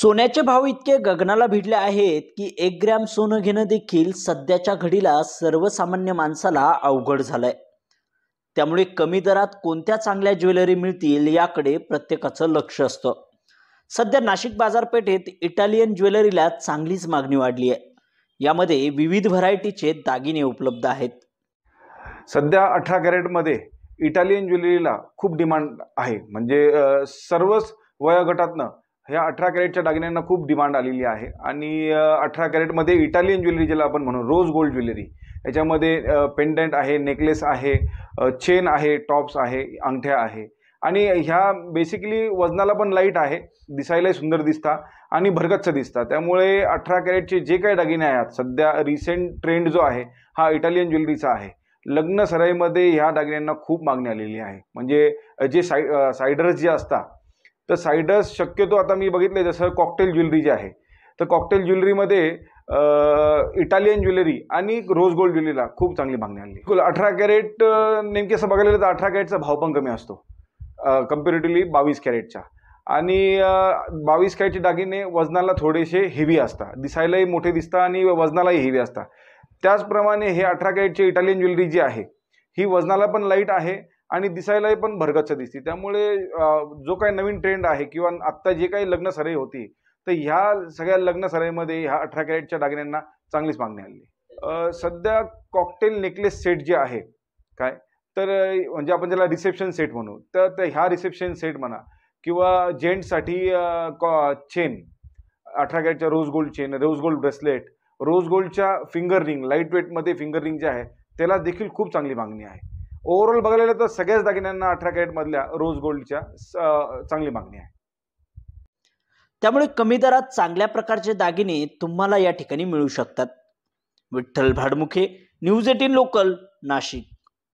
सोन्याचे भाव इतके गगनाला भिडले आहेत की एक ग्रॅम सोनं घेणं देखील सध्याच्या घडीला सर्वसामान्य माणसाला अवघड झालंय त्यामुळे कमी दरात कोणत्या चांगल्या ज्वेलरी मिळतील याकडे प्रत्येकाचं लक्ष असतं सध्या नाशिक बाजारपेठेत इटालियन ज्वेलरीला चांगलीच मागणी वाढली आहे यामध्ये विविध व्हरायटीचे दागिने उपलब्ध आहेत सध्या अठरा कॅरेटमध्ये इटालियन ज्वेलरीला खूप डिमांड आहे म्हणजे सर्वच वयोगटातनं ह्या अठरा कॅरेटच्या दागिन्यांना खूप डिमांड आलेली आहे आणि अठरा कॅरेटमध्ये इटालियन ज्वेलरी ज्याला आपण म्हणू रोज गोल्ड ज्वेलरी याच्यामध्ये पेंडंट आहे नेकलेस आहे चेन आहे टॉप्स आहे अंगठ्या आहे आणि ह्या बेसिकली वजनाला पण लाईट आहे दिसायलाही सुंदर दिसता आणि भरगच्च दिसता त्यामुळे अठरा कॅरेटचे जे काही दागिने आहेत सध्या रिसेंट ट्रेंड जो आहे हा इटालियन ज्वेलरीचा आहे लग्न सराईमध्ये ह्या दागिन्यांना खूप मागणी आलेली आहे म्हणजे जे साय सायडर्स जे असतात तर सायडस शक्यतो आता मी बघितले जसं कॉकटेल ज्वेलरी जे आहे तर कॉकटेल ज्वेलरीमध्ये इटालियन ज्वेलरी आणि रोज गोल्ड ज्वेलरीला खूप चांगली मागणी आली अठरा कॅरेट नेमकी असं बघायला गेलं तर अठरा कॅरेटचा भाव पण कमी असतो कम्पेरेटिव्हली बावीस कॅरेटचा आणि बावीस कॅरेटचे दागिने वजनाला थोडेसे हेवी असतात दिसायलाही मोठे दिसतात आणि वजनालाही हेवी असतात त्याचप्रमाणे हे अठरा कॅरेटचे इटालियन ज्वेलरी जी आहे ही वजनाला पण लाईट आहे आणि दिसायलाही पण भरगच्च दिसते त्यामुळे जो काही नवीन ट्रेंड आहे किंवा आत्ता जे काही लग्न सराई होती तर ह्या सगळ्या लग्न सराईमध्ये ह्या अठरा कॅरेटच्या दागिन्यांना चांगलीच मागणी आली सध्या कॉकटेल नेकलेस सेट जे आहे काय तर म्हणजे आपण ज्याला रिसेप्शन सेट म्हणू तर ह्या रिसेप्शन सेट म्हणा किंवा जेंट्ससाठी चेन अठरा कॅरेटच्या rose gold chain rose gold bracelet rose गोल्डच्या फिंगर रिंग लाईट वेटमध्ये फिंगर रिंग जे आहे त्याला देखील खूप चांगली मागणी आहे ओव्हरऑल बघायला तर सगळ्याच दागिन्यांना अठरा मधल्या रोज गोल्डच्या चांगली मागणी आहे त्यामुळे कमी दरात चांगल्या प्रकारचे दागिने तुम्हाला या ठिकाणी मिळू शकतात Vitthal Bhadmukhe news eighteen local Nashik